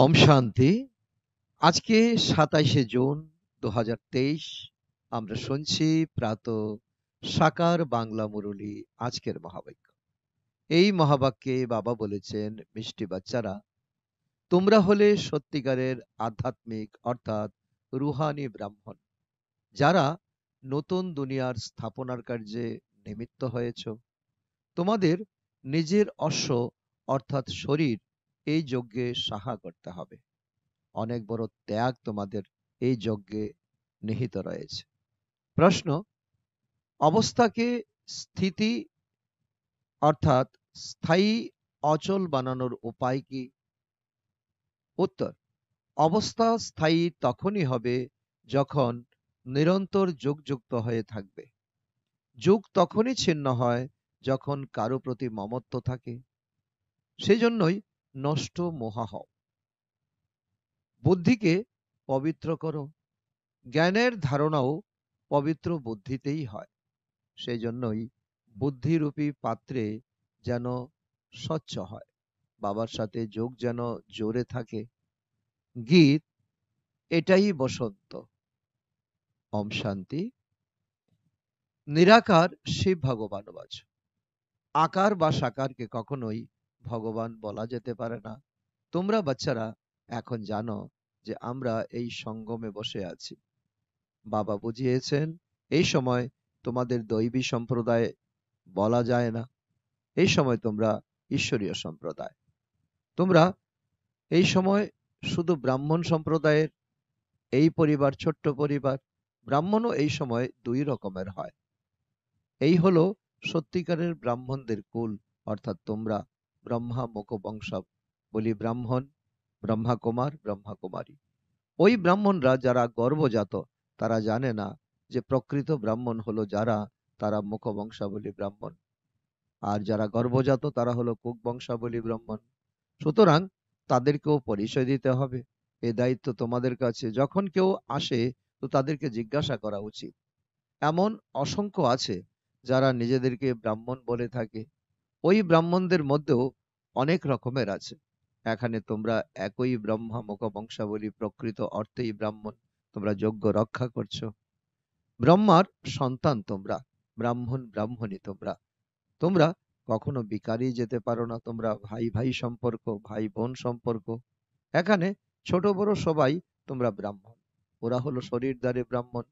ওম শান্তি আজকে সাতাইশে জুন দু আমরা শুনছি প্রাত সাকার বাংলা মুরলী আজকের মহাবাক্য এই মহাবাক্যে বাবা বলেছেন মিষ্টি বাচ্চারা তোমরা হলে সত্যিকারের আধ্যাত্মিক অর্থাৎ রুহানি ব্রাহ্মণ যারা নতুন দুনিয়ার স্থাপনার কার্যে নিমিত্ত হয়েছ তোমাদের নিজের অশ্ব অর্থাৎ শরীর এই যজ্ঞে সাহা করতে হবে অনেক বড় ত্যাগ তোমাদের এই যজ্ঞে নিহিত রয়েছে প্রশ্ন অবস্থাকে স্থিতি অর্থাৎ স্থায়ী অচল বানানোর উপায় কি উত্তর অবস্থা স্থায়ী তখনই হবে যখন নিরন্তর যোগযুক্ত হয়ে থাকবে যুগ তখনই ছিন্ন হয় যখন কারো প্রতি মমত্ব থাকে সেজন্যই নষ্ট মোহাহ বুদ্ধিকে পবিত্র করো জ্ঞানের ধারণাও পবিত্র বুদ্ধিতেই হয় সেই জন্যই বুদ্ধিরূপী পাত্রে যেন স্বচ্ছ হয় বাবার সাথে যোগ যেন জোরে থাকে গীত এটাই বসন্ত অম শান্তি নিরাকার শিব ভগবান আকার বা সাকারকে কখনোই ভগবান বলা যেতে পারে না তোমরা বাচ্চারা এখন জানো যে আমরা এই সঙ্গমে বসে আছি বাবা বুঝিয়েছেন এই সময় তোমাদের দৈবী সম্প্রদায় বলা যায় না এই সময় তোমরা ঈশ্বরীয় সম্প্রদায় তোমরা এই সময় শুধু ব্রাহ্মণ সম্প্রদায়ের এই পরিবার ছোট্ট পরিবার ব্রাহ্মণও এই সময় দুই রকমের হয় এই হলো সত্যিকারের ব্রাহ্মণদের কুল অর্থাৎ তোমরা ব্রহ্মা মুখবংশা বলি ব্রাহ্মণ ব্রহ্মা কুমার ব্রহ্মা কুমারী ওই ব্রাহ্মণরা যারা গর্ভজাত তারা জানে না যে প্রকৃত ব্রাহ্মণ হলো যারা তারা মুখবংশাবলী ব্রাহ্মণ আর যারা গর্ভজাত তারা হলো কুক বংশাবলী ব্রাহ্মণ সুতরাং তাদেরকেও পরিচয় দিতে হবে এ দায়িত্ব তোমাদের কাছে যখন কেউ আসে তো তাদেরকে জিজ্ঞাসা করা উচিত এমন অসংখ্য আছে যারা নিজেদেরকে ব্রাহ্মণ বলে থাকে ওই ব্রাহ্মণদের মধ্যেও অনেক রকমের আছে এখানে তোমরা একই ব্রহ্মা মুখ বংশাবলী প্রকৃত অর্থেই ব্রাহ্মণ তোমরা যোগ্য রক্ষা করছো ব্রহ্মার সন্তান তোমরা ব্রাহ্মণ ব্রাহ্মণী তোমরা তোমরা কখনো বিকারি যেতে পারো না তোমরা ভাই ভাই সম্পর্ক ভাই বোন সম্পর্ক এখানে ছোট বড় সবাই তোমরা ব্রাহ্মণ ওরা হলো শরীর দ্বারে ব্রাহ্মণ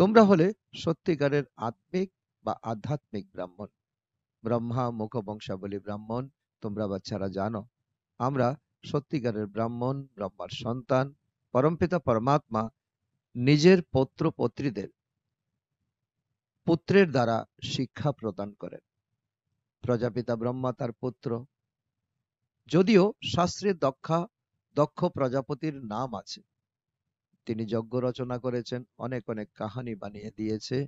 তোমরা হলে সত্যিকারের আত্মিক বা আধ্যাত্মিক ব্রাহ্মণ ব্রহ্মা মুখ বংশাবলী ব্রাহ্মণ তোমরা বাচ্চারা জানো আমরা সত্যিকারের ব্রাহ্মণ ব্রহ্মার সন্তান পরমপিতা পরমাত্মা নিজের পত্র পত্রীদের পুত্রের দ্বারা শিক্ষা প্রদান করেন প্রজাপিতা ব্রহ্মা তার পুত্র যদিও শাস্ত্রে দক্ষা দক্ষ প্রজাপতির নাম আছে তিনি যজ্ঞ রচনা করেছেন অনেক অনেক কাহানি বানিয়ে দিয়েছে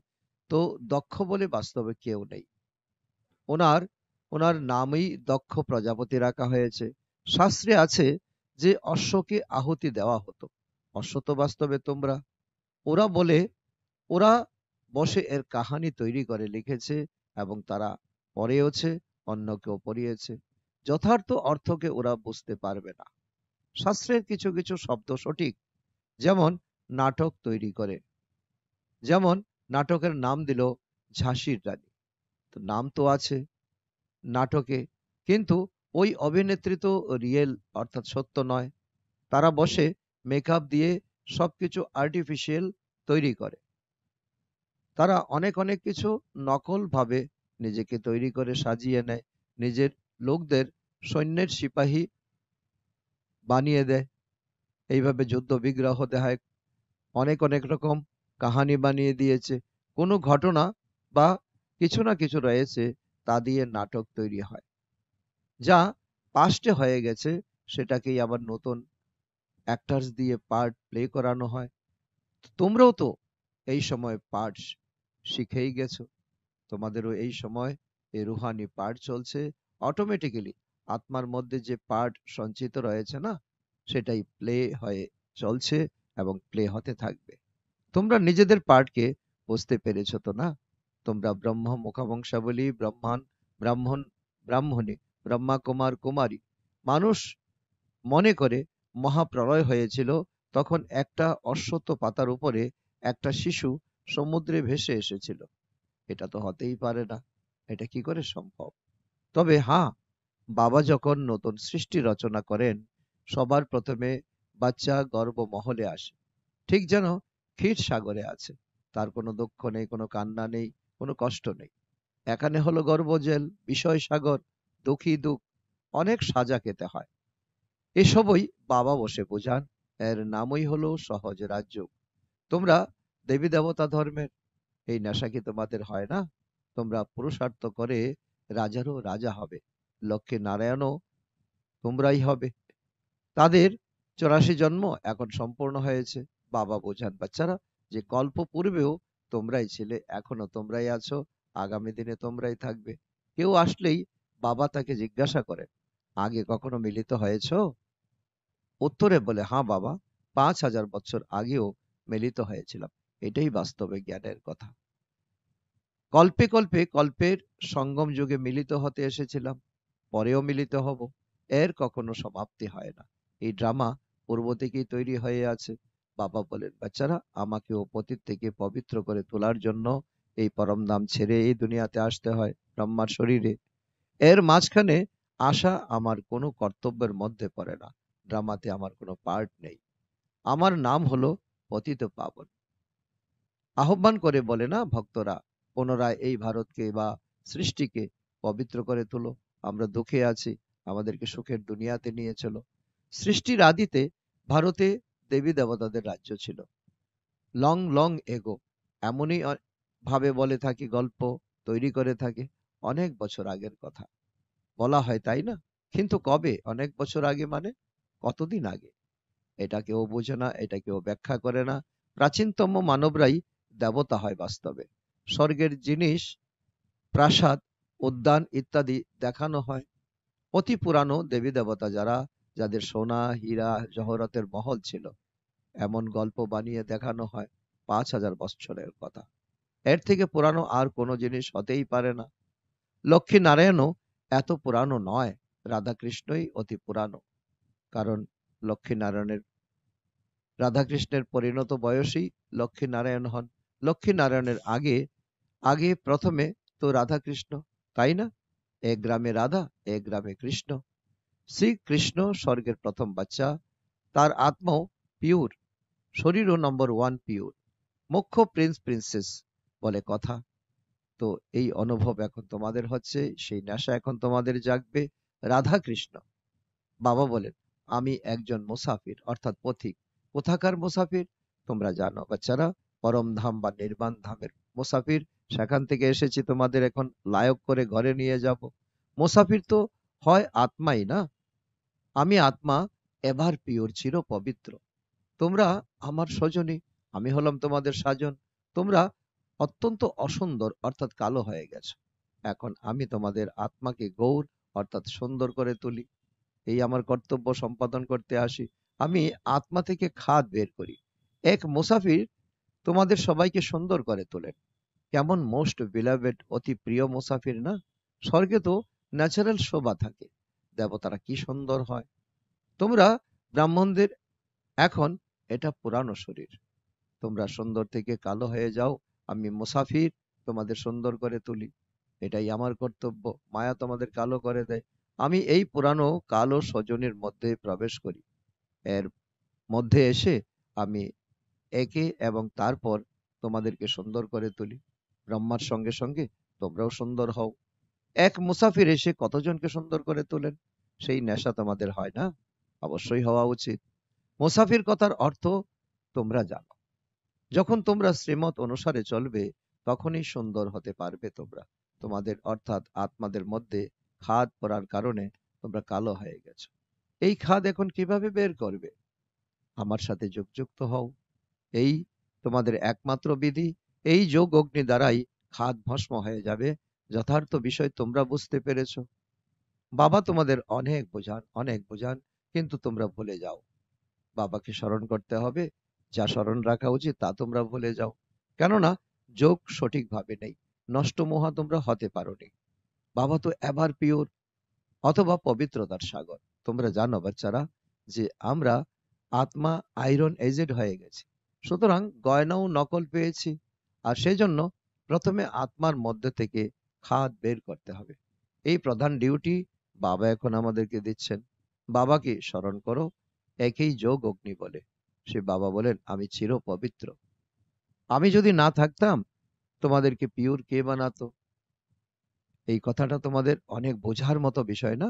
তো দক্ষ বলে বাস্তবে কেউ নেই ওনার ওনার নামেই দক্ষ প্রজাপতি রাখা হয়েছে শাস্ত্রে আছে যে অশ্বকে আহুতি দেওয়া হতো অশ্ব তো বাস্তবে তোমরা ওরা বলে ওরা বসে এর কাহানি তৈরি করে লিখেছে এবং তারা পড়েওছে অন্যকেও পড়িয়েছে যথার্থ অর্থকে ওরা বুঝতে পারবে না শাস্ত্রের কিছু কিছু শব্দ সঠিক যেমন নাটক তৈরি করে যেমন নাটকের নাম দিল ঝাঁসির রানী তো নাম তো আছে নাটকে কিন্তু ওই অভিনেত্রী তো রিয়েল অর্থাৎ সত্য নয় তারা বসে মেকআপ দিয়ে সব কিছু আর্টিফিশিয়াল তৈরি করে তারা অনেক অনেক কিছু নকলভাবে নিজেকে তৈরি করে সাজিয়ে নেয় নিজের লোকদের সৈন্যের সিপাহী বানিয়ে দেয় এইভাবে যুদ্ধ বিগ্রহ দেখায় অনেক অনেক রকম কাহানি বানিয়ে দিয়েছে কোনো ঘটনা বা কিছু না কিছু রয়েছে তা দিয়ে নাটক তৈরি হয় যা পাস্টে হয়ে গেছে সেটাকেই আবার নতুন অ্যাক্টার্স দিয়ে পার্ট প্লে করানো হয় তোমরাও তো এই সময় পার্ট শিখেই গেছো তোমাদেরও এই সময় এ রুহানি পার্ট চলছে অটোমেটিক্যালি আত্মার মধ্যে যে পার্ট সঞ্চিত রয়েছে না সেটাই প্লে হয়ে চলছে এবং প্লে হতে থাকবে তোমরা নিজেদের পার্টকে বুঝতে পেরেছ তো না তোমরা ব্রহ্ম মুখাবংশাবলী ব্রহ্মান ব্রাহ্মণ ব্রাহ্মণী ব্রহ্মা কুমার কুমারী মানুষ মনে করে মহাপ্রলয় হয়েছিল তখন একটা অশ্বত্থ পাতার উপরে একটা শিশু সমুদ্রে ভেসে এসেছিল এটা তো হতেই পারে না এটা কি করে সম্ভব তবে হ্যাঁ বাবা যখন নতুন সৃষ্টি রচনা করেন সবার প্রথমে বাচ্চা গর্ভমহলে আসে ঠিক যেন ক্ষীর সাগরে আছে তার কোনো দুঃখ নেই কোনো কান্না নেই কোনো কষ্ট নেই এখানে হলো গর্বজেল বিষয় সাগর দুঃখী দুঃখ অনেক সাজা খেতে হয় এসবই বাবা বসে বোঝান এর নামই হলো সহজ রাজ্য তোমরা দেবী দেবতা ধর্মের এই নেশা কি তোমাদের হয় না তোমরা পুরুষার্থ করে রাজারও রাজা হবে লক্ষ্মী নারায়ণও তোমরাই হবে তাদের চৌরাশি জন্ম এখন সম্পূর্ণ হয়েছে বাবা বোঝান বাচ্চারা যে কল্প পূর্বেও তোমরাই ছিলে এখনো তোমরাই আছো আগামী দিনে তোমরাই থাকবে কেউ আসলেই বাবা তাকে জিজ্ঞাসা করে আগে কখনো মিলিত হয়েছ উত্তরে বলে হ্যাঁ বাবা পাঁচ হাজার বছর আগেও মিলিত হয়েছিলাম এটাই বাস্তবে জ্ঞানের কথা কল্পে কল্পে কল্পের সঙ্গম যুগে মিলিত হতে এসেছিলাম পরেও মিলিত হব এর কখনো সমাপ্তি হয় না এই ড্রামা পূর্ব থেকেই তৈরি হয়ে আছে বাবা বলেন বাচ্চারা আমাকেও পতিত থেকে পবিত্র করে তোলার জন্য এই পরম দাম ছেড়ে এই দুনিয়াতে আসতে হয় ব্রহ্মার শরীরে এর মাঝখানে আশা আমার কোনো কর্তব্যের মধ্যে পড়ে না ড্রামাতে আমার কোনো পার্ট নেই আমার নাম হলো পতিত পাবন আহ্বান করে বলে না ভক্তরা পুনরায় এই ভারতকে বা সৃষ্টিকে পবিত্র করে তুলো আমরা দুঃখে আছি আমাদেরকে সুখের দুনিয়াতে নিয়ে চলো সৃষ্টির আদিতে ভারতে দেবী দেবতাদের রাজ্য ছিল লং লং এগো এমনই ভাবে বলে থাকি গল্প তৈরি করে থাকে অনেক বছর আগের কথা বলা হয় তাই না কিন্তু কবে অনেক বছর আগে মানে কতদিন আগে এটা কেউ বোঝে না এটা কেউ ব্যাখ্যা করে না প্রাচীনতম মানবরাই দেবতা হয় বাস্তবে স্বর্গের জিনিস প্রাসাদ উদ্যান ইত্যাদি দেখানো হয় অতি পুরানো দেবী দেবতা যারা যাদের সোনা হীরা জহরতের মহল ছিল এমন গল্প বানিয়ে দেখানো হয় পাঁচ হাজার বছরের কথা এর থেকে পুরানো আর কোনো জিনিস হতেই পারে না লক্ষ্মী নারায়ণও এত পুরানো নয় রাধাকৃষ্ণই অতি পুরানো কারণ লক্ষ্মীনারায়ণের রাধাকৃষ্ণের পরিণত বয়সেই লক্ষ্মীনারায়ণ হন লক্ষ্মীনারায়ণের আগে আগে প্রথমে তো রাধাকৃষ্ণ তাই না এক গ্রামে রাধা এক গ্রামে কৃষ্ণ শ্রীকৃষ্ণ স্বর্গের প্রথম বাচ্চা তার আত্মাও পিওর শরীরও নম্বর ওয়ান পিওর মুখ্য প্রিন্স প্রিন্সেস বলে কথা তো এই অনুভব এখন তোমাদের হচ্ছে সেই নেশা এখন তোমাদের জাগবে রাধা কৃষ্ণ বাবা বলেন আমি একজন মুসাফির অর্থাৎ পথিক কোথাকার মুসাফির তোমরা জানো বাচ্চারা পরম ধাম বা নির্বাণ ধামের মুসাফির সেখান থেকে এসেছি তোমাদের এখন লায়ক করে ঘরে নিয়ে যাব মুসাফির তো হয় আত্মাই না আমি আত্মা এবার পিওর চির পবিত্র তোমরা আমার স্বজনী আমি হলাম তোমাদের সাজন তোমরা অত্যন্ত অসুন্দর অর্থাৎ কালো হয়ে গেছো এখন আমি তোমাদের আত্মাকে গৌর অর্থাৎ সুন্দর করে তুলি এই আমার কর্তব্য সম্পাদন করতে আসি আমি আত্মা থেকে খাদ বের করি এক মুসাফির তোমাদের সবাইকে সুন্দর করে তোলেন কেমন মোস্ট বিলাভেড অতি প্রিয় মুসাফির না স্বর্গে তো ন্যাচারাল শোভা থাকে দেবতারা কি সুন্দর হয় তোমরা ব্রাহ্মণদের এখন এটা পুরানো শরীর তোমরা সুন্দর থেকে কালো হয়ে যাও আমি মুসাফির তোমাদের সুন্দর করে তুলি এটাই আমার কর্তব্য মায়া তোমাদের কালো করে দেয় আমি এই পুরানো কালো স্বজনের মধ্যে প্রবেশ করি এর মধ্যে এসে আমি একে এবং তারপর তোমাদেরকে সুন্দর করে তুলি ব্রহ্মার সঙ্গে সঙ্গে তোমরাও সুন্দর হও এক মুসাফির এসে কতজনকে সুন্দর করে তোলেন সেই নেশা তোমাদের হয় না অবশ্যই হওয়া উচিত মোসাফির কথার অর্থ তোমরা জানো যখন তোমরা শ্রীমত অনুসারে চলবে তখনই সুন্দর হতে পারবে তোমরা তোমাদের অর্থাৎ আত্মাদের মধ্যে খাদ পড়ার কারণে তোমরা কালো হয়ে গেছ এই খাদ এখন কিভাবে বের করবে আমার সাথে যোগযুক্ত হও এই তোমাদের একমাত্র বিধি এই যোগ অগ্নি দ্বারাই খাদ ভস্ম হয়ে যাবে যথার্থ বিষয় তোমরা বুঝতে পেরেছ বাবা তোমাদের অনেক বোঝান অনেক বোঝান কিন্তু তোমরা ভুলে যাও বাবাকে স্মরণ করতে হবে যা স্মরণ রাখা উচিত তা তোমরা ভুলে যাও কেননা যোগ সঠিকভাবে নেই নষ্ট মোহা তোমরা হতে পারো নি বাবা তো এবার পিওর অথবা পবিত্রতার সাগর তোমরা জানো বাচ্চারা যে আমরা আত্মা আয়রন এজেড হয়ে গেছে সুতরাং গয়নাও নকল পেয়েছি আর সেই জন্য প্রথমে আত্মার মধ্যে থেকে খাদ বের করতে হবে এই প্রধান ডিউটি বাবা এখন আমাদেরকে দিচ্ছেন বাবাকে স্মরণ করো একই যোগ অগ্নি বলে সে বাবা বলেন আমি চির পবিত্র আমি যদি না থাকতাম তোমাদেরকে পিওর কে বানাতো এই কথাটা তোমাদের অনেক বোঝার মতো বিষয় না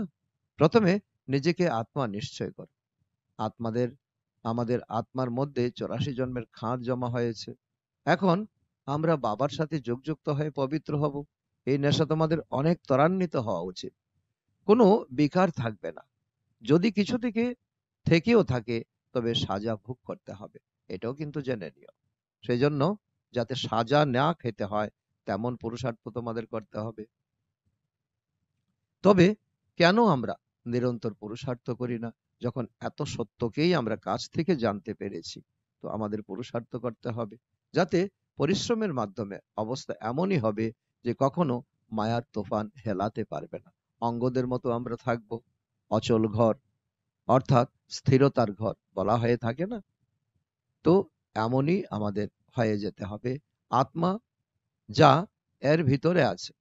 প্রথমে নিজেকে আত্মা নিশ্চয় কর আত্মাদের আমাদের আত্মার মধ্যে চৌরাশি জন্মের খাঁদ জমা হয়েছে এখন আমরা বাবার সাথে যোগযুক্ত হয়ে পবিত্র হব এই নেশা তোমাদের অনেক ত্বরান্বিত হওয়া উচিত কোনো বিকার থাকবে না যদি কিছু থেকে থেকেও থাকে তবে সাজা ভোগ করতে হবে এটাও কিন্তু জেনে নিও সেই জন্য যাতে সাজা না খেতে হয় তেমন পুরুষার্থ তোমাদের করতে হবে তবে কেন আমরা নিরন্তর পুরুষার্থ করি না যখন এত সত্যকেই আমরা কাছ থেকে জানতে পেরেছি তো আমাদের পুরুষার্থ করতে হবে যাতে পরিশ্রমের মাধ্যমে অবস্থা এমনই হবে যে কখনো মায়ার তোফান হেলাতে পারবে না অঙ্গদের মতো আমরা থাকব অচল ঘর অর্থাৎ স্থিরতার ঘর বলা হয়ে থাকে না তো এমনই আমাদের হয়ে যেতে হবে আত্মা যা এর ভিতরে আছে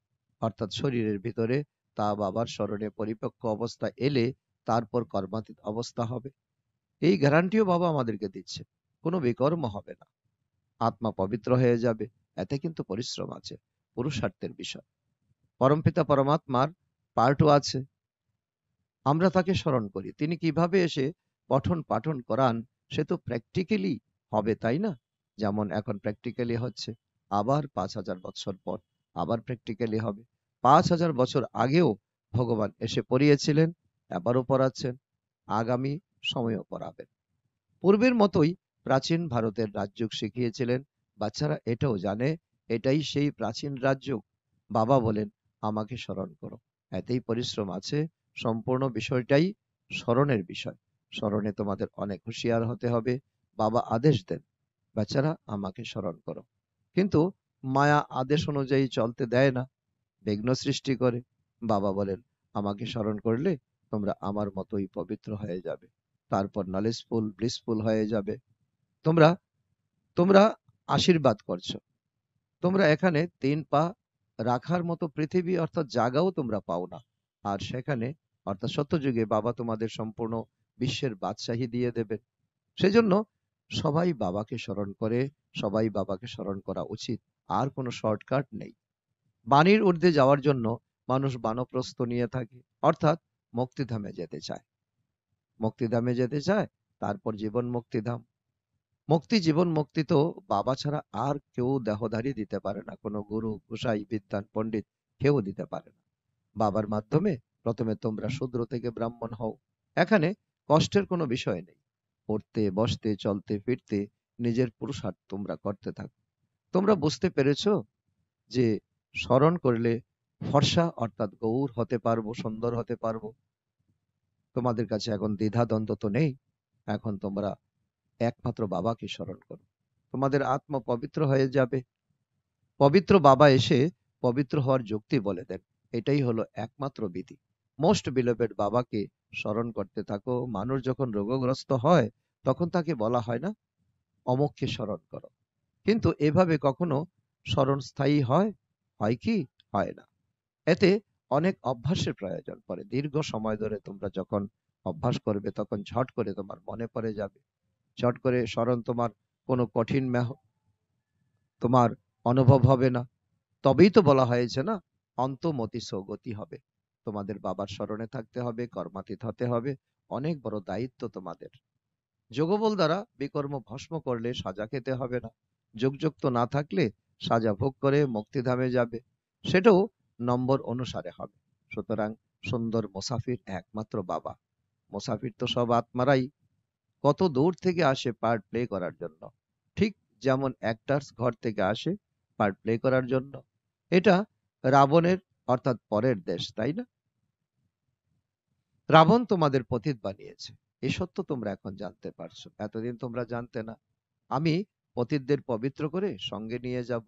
অর্থাৎ শরীরের ভিতরে তা বাবার স্মরণে পরিপক্ক অবস্থা এলে তারপর কর্মাতীত অবস্থা হবে এই গ্যারান্টিও বাবা আমাদেরকে দিচ্ছে কোনো বিকর্ম হবে না আত্মা পবিত্র হয়ে যাবে এতে কিন্তু পরিশ্রম আছে পুরুষার্থের বিষয় পরমপিতা পরমাত্মার পার্টও আছে আমরা তাকে স্মরণ করি তিনি কিভাবে এসে পঠন পাঠন করান সে তো প্র্যাকটিক্যালি হবে তাই না যেমন এখন প্র্যাকটিক্যালি হচ্ছে আবার পাঁচ হাজার বছর পর আবার প্র্যাকটিক্যালি হবে পাঁচ হাজার বছর আগেও ভগবান এসে পড়িয়েছিলেন এবারও পড়াচ্ছেন আগামী সময়ও পড়াবেন পূর্বের মতোই প্রাচীন ভারতের রাজযোগ শিখিয়েছিলেন বাচ্চারা এটাও জানে এটাই সেই প্রাচীন রাজযোগ বাবা বলেন আমাকে স্মরণ করো এতেই পরিশ্রম আছে সম্পূর্ণ বিষয়টাই স্মরণের বিষয় স্মরণে তোমাদের অনেক হুঁশিয়ার হতে হবে বাবা আদেশ দেন বাচ্চারা আমাকে স্মরণ করো কিন্তু মায়া আদেশ অনুযায়ী চলতে দেয় না বিঘ্ন সৃষ্টি করে বাবা বলেন আমাকে স্মরণ করলে তোমরা আমার মতোই পবিত্র হয়ে যাবে তারপর নলেজফুল ব্লিসফুল হয়ে যাবে তোমরা তোমরা আশীর্বাদ করছো তোমরা এখানে তিন পা রাখার মতো পৃথিবী অর্থাৎ জাগাও তোমরা পাও না আর সেখানে অর্থাৎ সত্যযুগে বাবা তোমাদের সম্পূর্ণ বিশ্বের বাদশাহী দিয়ে দেবেন সেজন্য সবাই বাবাকে স্মরণ করে সবাই বাবাকে স্মরণ করা উচিত আর কোনো শর্টকাট নেই বাণীর ঊর্ধ্বে যাওয়ার জন্য মানুষ বানপ্রস্ত নিয়ে থাকে অর্থাৎ মুক্তিধামে যেতে চায় মুক্তিধামে যেতে চায় তারপর জীবন মুক্তিধাম মুক্তি জীবন মুক্তি তো বাবা ছাড়া আর কেউ দেহধারী দিতে পারে না কোনো গুরু গোসাই বিদ্যান পণ্ডিত কেউ দিতে পারে না বাবার মাধ্যমে প্রথমে তোমরা শূদ্র থেকে ব্রাহ্মণ হও এখানে কষ্টের কোনো বিষয় নেই পড়তে বসতে চলতে ফিরতে নিজের পুরুষার্থ তোমরা করতে থাকো তোমরা বুঝতে পেরেছ যে স্মরণ করলে ফর্সা অর্থাৎ গৌর হতে পারবো সুন্দর হতে পারবো তোমাদের কাছে এখন দ্বিধা দ্বন্দ্ব তো নেই এখন তোমরা একমাত্র বাবাকে স্মরণ করো তোমাদের আত্ম পবিত্র হয়ে যাবে পবিত্র বাবা এসে পবিত্র হওয়ার যুক্তি বলে দেন এটাই হলো একমাত্র বিধি মোস্ট বিলোপেড বাবাকে স্মরণ করতে থাকো মানুষ যখন রোগগ্রস্ত হয় তখন তাকে বলা হয় না অমককে স্মরণ করো কিন্তু এভাবে কখনো স্মরণ স্থায়ী হয় হয় কি হয় না এতে অনেক অভ্যাসের প্রয়োজন পড়ে দীর্ঘ সময় ধরে তোমরা যখন অভ্যাস করবে তখন ঝট করে তোমার মনে পড়ে যাবে ঝট করে স্মরণ তোমার কোনো কঠিন তোমার অনুভব হবে না তবেই তো বলা হয়েছে না অন্তমতি সৌগতি হবে তোমাদের বাবার স্মরণে থাকতে হবে কর্মাতীত হতে হবে অনেক বড় দায়িত্ব তোমাদের যোগবল দ্বারা বিকর্ম ভস্ম করলে সাজা খেতে হবে না যোগযোগ তো না থাকলে সাজা ভোগ করে মুক্তিধামে যাবে সেটাও নম্বর অনুসারে হবে সুতরাং সুন্দর মোসাফির একমাত্র বাবা মোসাফির তো সব আত্মারাই কত দূর থেকে আসে পার্ট প্লে করার জন্য ঠিক যেমন অ্যাক্টার্স ঘর থেকে আসে পার্ট প্লে করার জন্য এটা রাবণের অর্থাৎ পরের দেশ তাই না রাবণ তোমাদের পথিত বানিয়েছে এ সত্য তোমরা এখন জানতে পারছো এতদিন তোমরা জানতে না আমি পতিতদের পবিত্র করে সঙ্গে নিয়ে যাব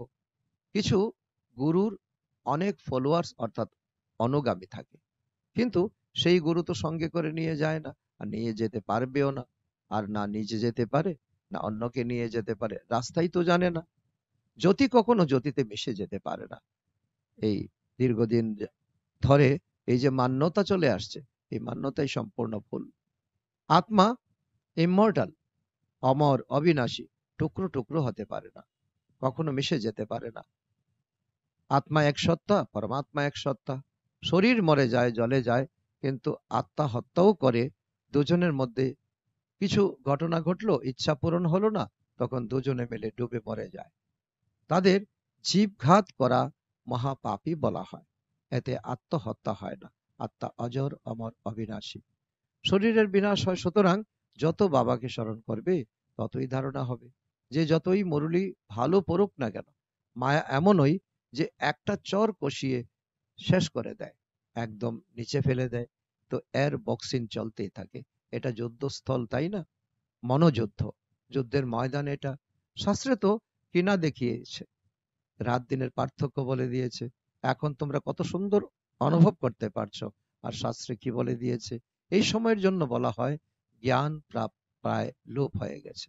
কিছু গুরুর অনেক ফলোয়ার্স অর্থাৎ অনুগামী থাকে কিন্তু সেই গুরু তো সঙ্গে করে নিয়ে যায় না আর নিয়ে যেতে পারবেও না আর না নিজে যেতে পারে না অন্যকে নিয়ে যেতে পারে রাস্তাই তো জানে না জ্যোতি কখনো জ্যোতিতে মিশে যেতে পারে না এই দীর্ঘদিন ধরে এই যে মান্যতা চলে আসছে এই মান্যতাই সম্পূর্ণ ভুল আত্মা ইমর্টাল অমর অবিনাশী টুকরো টুকরো হতে পারে না কখনো মিশে যেতে পারে না আত্মা এক সত্তা পরমাত্মা এক সত্তা শরীর মরে যায় জলে যায় কিন্তু আত্মা হত্যাও করে দুজনের মধ্যে কিছু ঘটনা ঘটলো ইচ্ছা পূরণ হলো না তখন দুজনে মিলে ডুবে মরে যায় তাদের জীবঘাত করা মহাপাপি বলা হয় এতে আত্মহত্যা হয় না আত্মা অজর অমর অবিনাশী শরীরের বিনাশ হয় সুতরাং যত বাবাকে স্মরণ করবে ততই ধারণা হবে যে যতই মরুলি ভালো পড়ুক না কেন মায়া এমনই যে একটা চর কষিয়ে শেষ করে দেয় একদম নিচে ফেলে দেয় তো এর বক্সিং চলতেই থাকে এটা যুদ্ধস্থল তাই না মনোযুদ্ধ যুদ্ধের ময়দান এটা শাস্ত্রে তো কিনা দেখিয়েছে রাত দিনের পার্থক্য বলে দিয়েছে এখন তোমরা কত সুন্দর অনুভব করতে পারছো আর শাস্ত্রে কি বলে দিয়েছে এই সময়ের জন্য বলা হয় জ্ঞান প্রায় লোপ হয়ে গেছে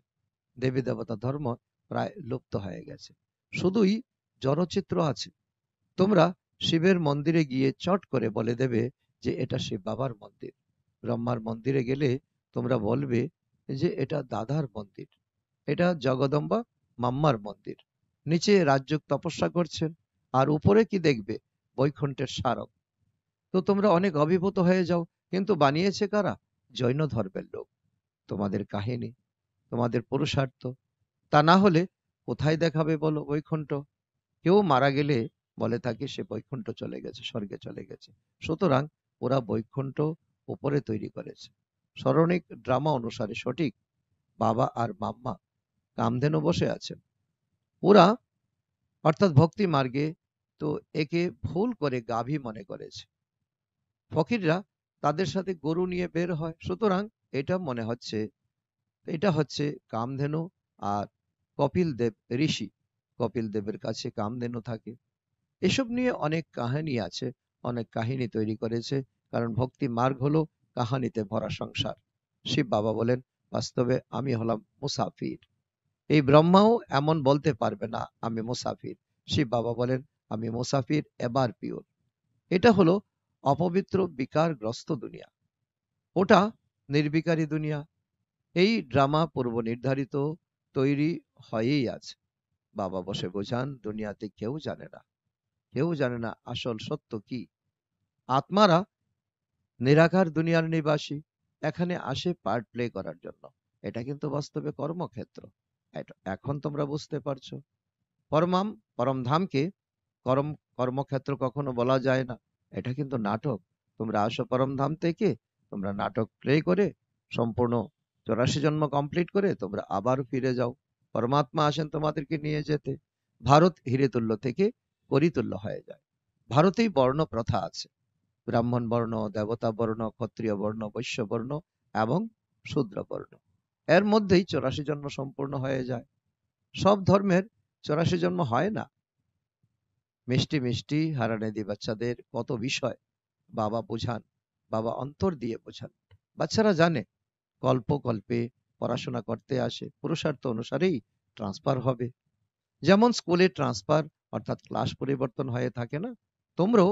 দেবী দেবতা ধর্ম প্রায় লুপ্ত হয়ে গেছে শুধুই জনচিত্র আছে তোমরা শিবের মন্দিরে গিয়ে চট করে বলে দেবে যে এটা শিব বাবার মন্দির ব্রহ্মার মন্দিরে গেলে তোমরা বলবে যে এটা দাদার মন্দির এটা জগদম্বা মাম্মার মন্দির নিচে রাজযোগ তপস্যা করছেন আর উপরে কি দেখবে বৈকুণ্ঠের স্মারক তো তোমরা অনেক অভিভূত হয়ে যাও কিন্তু বানিয়েছে কারা জৈন ধর্মের লোক তোমাদের কাহিনী তোমাদের পুরুষার্থ তা না হলে কোথায় দেখাবে বলো বৈকুণ্ঠ কেউ মারা গেলে বলে থাকে সে বৈকুণ্ঠ চলে গেছে স্বর্গে চলে গেছে সুতরাং ওরা বৈকুণ্ঠ উপরে তৈরি করেছে স্মরণিক ড্রামা অনুসারে সঠিক বাবা আর মাম্মা কামধেনু বসে আছেন ওরা অর্থাৎ ভক্তি মার্গে তো একে ভুল করে গাভী মনে করেছে ফকিররা তাদের সাথে গরু নিয়ে বের হয় সুতরাং এটা মনে হচ্ছে এটা হচ্ছে কামধেনু আর কপিল দেব ঋষি কপিল দেবের কাছে কামধেনু থাকে এসব নিয়ে অনেক কাহিনী আছে অনেক কাহিনী তৈরি করেছে কারণ ভক্তি মার্গ হলো কাহানিতে ভরা সংসার শিব বাবা বলেন বাস্তবে আমি হলাম মুসাফির এই ব্রহ্মাও এমন বলতে পারবে না আমি মুসাফির শিব বাবা বলেন আমি মুসাফির এবার পিওর এটা হলো অপবিত্র বিকারগ্রস্ত দুনিয়া ওটা নির্বিকারী দুনিয়া এই ড্রামা পূর্ব নির্ধারিত তৈরি হয়েই আছে বাবা বসে বোঝান দুনিয়াতে কেউ জানে না কেউ জানে না আসল সত্য কি আত্মারা নিরাকার দুনিয়ার নিবাসী এখানে আসে পার্ট প্লে করার জন্য এটা কিন্তু বাস্তবে কর্মক্ষেত্র এখন তোমরা বুঝতে পারছো পরমাম পরমধামকে কর্ম কর্মক্ষেত্র কখনো বলা যায় না এটা কিন্তু নাটক তোমরা আসো পরমধাম থেকে তোমরা নাটক প্লে করে সম্পূর্ণ চৌরাশি জন্ম কমপ্লিট করে তোমরা আবার ফিরে যাও পরমাত্মা আসেন তোমাদেরকে নিয়ে যেতে ভারত হিরেতুল্য থেকে করিতুল্য হয়ে যায় ভারতেই বর্ণ প্রথা আছে ব্রাহ্মণ বর্ণ দেবতা বর্ণ ক্ষত্রিয় বর্ণ বৈশ্য বর্ণ এবং শূদ্র বর্ণ এর মধ্যেই চৌরাশি জন্ম সম্পূর্ণ হয়ে যায় সব ধর্মের চৌরাশি জন্ম হয় না মিষ্টি মিষ্টি হারানে দি বাচ্চাদের কত বিষয় বাবা বোঝান বাবা অন্তর দিয়ে বোঝান বাচ্চারা জানে কল্প কল্পে পড়াশোনা করতে আসে পুরুষার্থ অনুসারেই ট্রান্সফার হবে যেমন স্কুলে ট্রান্সফার অর্থাৎ ক্লাস পরিবর্তন হয়ে থাকে না তোমরাও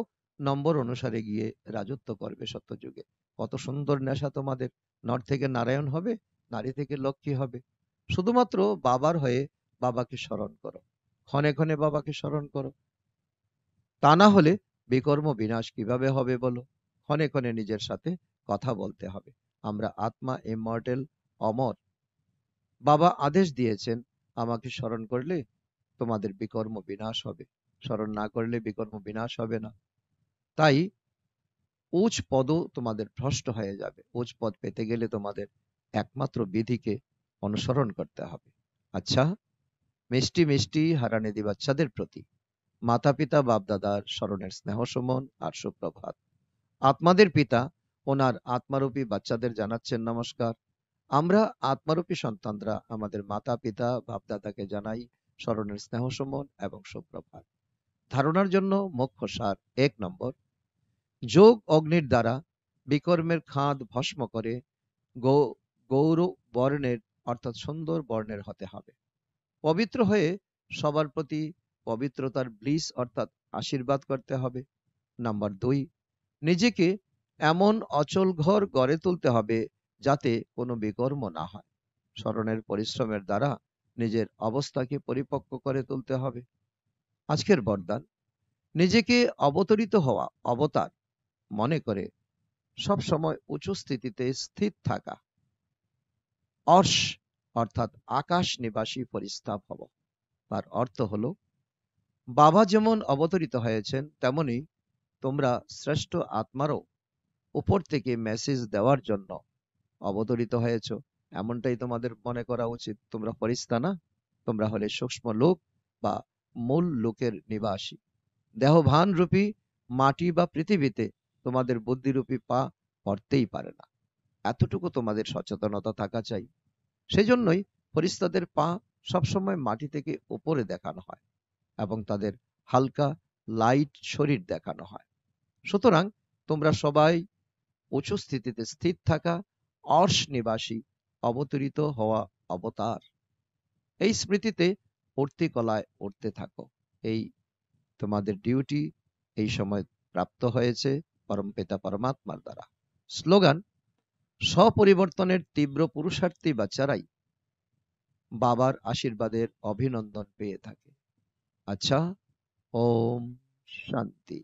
নম্বর অনুসারে গিয়ে রাজত্ব করবে সত্যযুগে কত সুন্দর নেশা তোমাদের নর থেকে নারায়ণ হবে নারী থেকে লক্ষ্মী হবে শুধুমাত্র বাবার হয়ে বাবাকে স্মরণ করো ক্ষণে ক্ষণে বাবাকে স্মরণ করো তা না হলে বিকর্ম বিনাশ কিভাবে হবে বলো ক্ষণে ক্ষণে নিজের সাথে কথা বলতে হবে আমরা আত্মা ইমর্টেল অমর বাবা আদেশ দিয়েছেন আমাকে স্মরণ করলে তোমাদের বিকর্ম বিনাশ হবে স্মরণ না করলে বিকর্ম বিনাশ হবে না তাই উচ পদও তোমাদের ভ্রষ্ট হয়ে যাবে উচ পদ পেতে গেলে তোমাদের একমাত্র বিধিকে অনুসরণ করতে হবে আচ্ছা মিষ্টি মিষ্টি হারানিধি বাচ্চাদের প্রতি মাতা পিতা বাপদাদার স্মরণের স্নেহসুমন আর সুপ্রভাত আত্মাদের পিতা ওনার আত্মারূপী বাচ্চাদের জানাচ্ছেন নমস্কার আমরা আত্মারূপী সন্তানরা আমাদের মাতা পিতা বাপদাদাকে জানাই স্মরণের স্নেহসুমন এবং সুপ্রভাত ধারণার জন্য মুখ্য সার এক নম্বর যোগ অগ্নির দ্বারা বিকর্মের খাদ ভস্ম করে গো গৌর বর্ণের অর্থাৎ সুন্দর বর্ণের হতে হবে পবিত্র হয়ে সবার প্রতি পবিত্রতার ব্লিস অর্থাৎ আশীর্বাদ করতে হবে নাম্বার দুই নিজেকে এমন অচল ঘর গড়ে তুলতে হবে যাতে কোনো বিকর্ম না হয় স্মরণের পরিশ্রমের দ্বারা নিজের অবস্থাকে পরিপক্ক করে তুলতে হবে আজকের বরদান নিজেকে অবতরিত হওয়া অবতার মনে করে সব সময় উঁচু স্থিতিতে স্থির থাকা অর্শ অর্থাৎ আকাশ নিবাসী ফরিস্তা ভব তার অর্থ হল বাবা যেমন অবতরিত হয়েছেন তেমনি তোমরা শ্রেষ্ঠ আত্মারও উপর থেকে মেসেজ দেওয়ার জন্য অবতরিত হয়েছ এমনটাই তোমাদের মনে করা উচিত তোমরা ফরিস্তা না তোমরা হলে সূক্ষ্ম লোক বা মূল লোকের নিবাসী দেহভান রূপী মাটি বা পৃথিবীতে তোমাদের বুদ্ধিরূপী পা পড়তেই পারে না এতটুকু তোমাদের সচেতনতা থাকা চাই সেই জন্যই ফরিস্তাদের পা সবসময় মাটি থেকে ওপরে দেখানো হয় এবং তাদের হালকা লাইট শরীর দেখানো হয় সুতরাং তোমরা সবাই উঁচু স্থিতিতে স্থির থাকা অর্শ নিবাসী অবতরিত হওয়া অবতার এই স্মৃতিতে উঠতি কলায় উঠতে থাকো এই তোমাদের ডিউটি এই সময় প্রাপ্ত হয়েছে পরম পিতা পরমাত্মার দ্বারা স্লোগান স্বপরিবর্তনের তীব্র পুরুষার্থী বাচ্চারাই বাবার আশীর্বাদের অভিনন্দন পেয়ে থাকে আচ্ছা ওম শান্তি